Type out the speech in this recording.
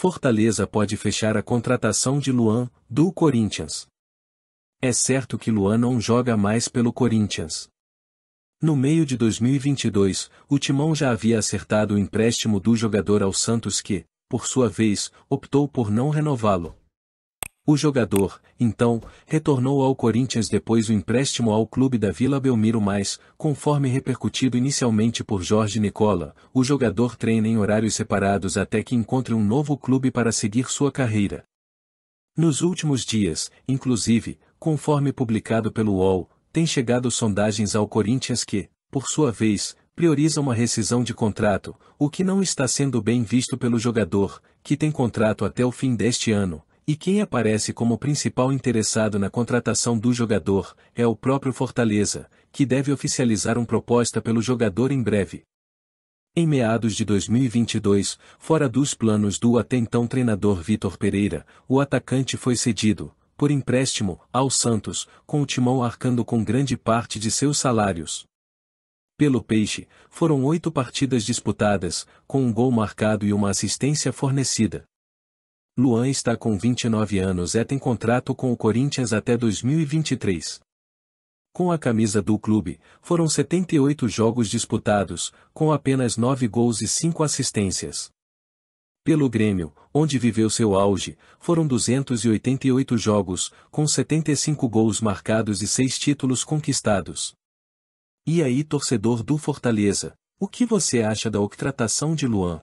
Fortaleza pode fechar a contratação de Luan, do Corinthians. É certo que Luan não joga mais pelo Corinthians. No meio de 2022, o Timão já havia acertado o empréstimo do jogador ao Santos que, por sua vez, optou por não renová-lo. O jogador, então, retornou ao Corinthians depois do empréstimo ao clube da Vila Belmiro mais, conforme repercutido inicialmente por Jorge Nicola, o jogador treina em horários separados até que encontre um novo clube para seguir sua carreira. Nos últimos dias, inclusive, conforme publicado pelo UOL, tem chegado sondagens ao Corinthians que, por sua vez, prioriza uma rescisão de contrato, o que não está sendo bem visto pelo jogador, que tem contrato até o fim deste ano, e quem aparece como principal interessado na contratação do jogador é o próprio Fortaleza, que deve oficializar uma proposta pelo jogador em breve. Em meados de 2022, fora dos planos do até então treinador Vitor Pereira, o atacante foi cedido, por empréstimo, ao Santos, com o timão arcando com grande parte de seus salários. Pelo Peixe, foram oito partidas disputadas, com um gol marcado e uma assistência fornecida. Luan está com 29 anos e tem contrato com o Corinthians até 2023. Com a camisa do clube, foram 78 jogos disputados, com apenas 9 gols e 5 assistências. Pelo Grêmio, onde viveu seu auge, foram 288 jogos, com 75 gols marcados e 6 títulos conquistados. E aí, torcedor do Fortaleza, o que você acha da contratação de Luan?